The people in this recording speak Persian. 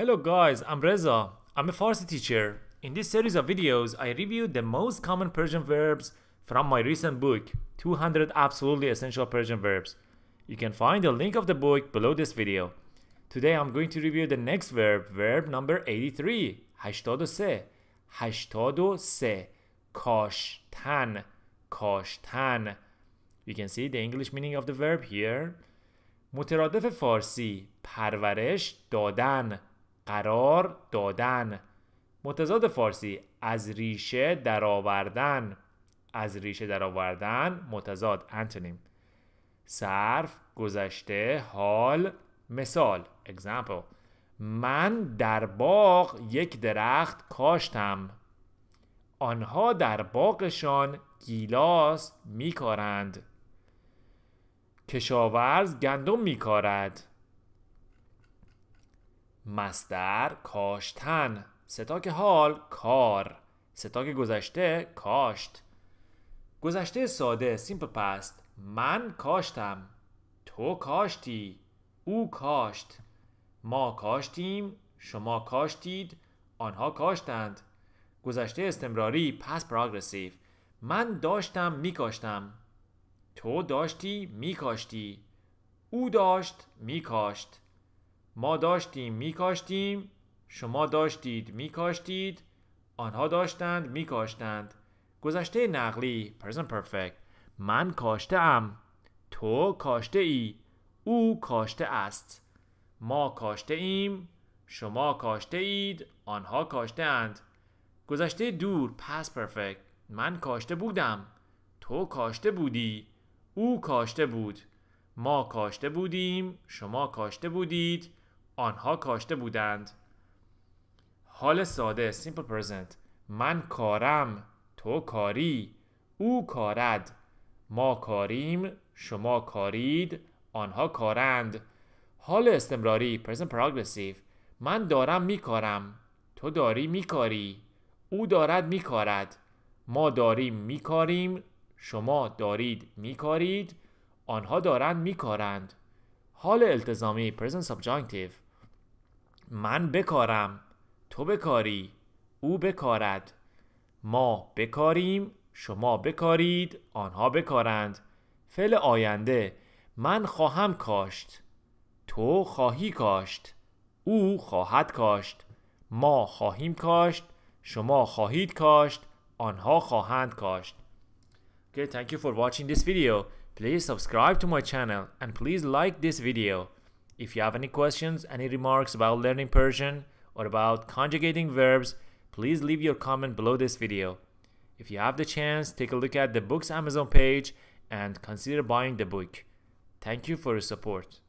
Hello guys, I'm Reza. I'm a Farsi teacher. In this series of videos, I review the most common Persian verbs from my recent book, 200 Absolutely Essential Persian Verbs. You can find the link of the book below this video. Today I'm going to review the next verb, verb number 83, kosh tan, kosh tan. You can see the English meaning of the verb here. مترادف فارسی پرورش دادن قرار دادن متضاد فارسی از ریشه درآوردن از ریشه درآوردن متضاد انتونیم صرف گذشته حال مثال example من در باغ یک درخت کاشتم آنها در باغشان گیلاس میکارند کشاورز گندم میکارد مستر کاشتن ستاک حال کار ستاک گذشته کاشت گذشته ساده سیمپل پست من کاشتم تو کاشتی او کاشت ما کاشتیم شما کاشتید آنها کاشتند گذشته استمراری پس پراگرسیو من داشتم میکاشتم تو داشتی میکاشتی او داشت میکاشت ما داشتیم میکاشتیم شما داشتید میکاشتید آنها داشتند میکاشتند گذشته نقلی present perfect من کاشته ام تو کاشته ای او کاشته است ما کاشته ایم شما کاشته اید آنها کاشته اند گذشته دور past پرفکت من کاشته بودم تو کاشته بودی او کاشته بود ما کاشته بودیم شما کاشته بودید آنها کاشته بودند حال ساده simple present من کارم تو کاری او کارد ما کاریم شما کارید آنها کارند حال استمراری present progressive من دارم میکارم تو داری میکاری او دارد میکارد ما داریم میکاریم شما دارید کارید آنها دارند میکارند حال التزامی present subjunctive من بکارم تو بکاری او بکارد ما بکاریم شما بکارید آنها بکارند فعل آینده من خواهم کاشت تو خواهی کاشت او خواهد کاشت ما خواهیم کاشت شما خواهید کاشت آنها خواهند کاشت Okay, thank you for watching this video. Please subscribe to my channel and please like this video. If you have any questions, any remarks about learning Persian or about conjugating verbs, please leave your comment below this video. If you have the chance, take a look at the book's Amazon page and consider buying the book. Thank you for your support.